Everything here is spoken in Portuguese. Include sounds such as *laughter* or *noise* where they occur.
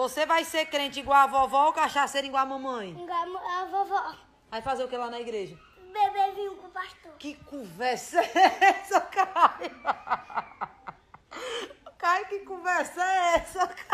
Você vai ser crente igual a vovó ou cachaceiro igual a mamãe? Igual a vovó. Vai fazer o que lá na igreja? Beber vinho com o pastor. Que conversa é essa, Caio? *laughs* Caio, que conversa é essa, Caio?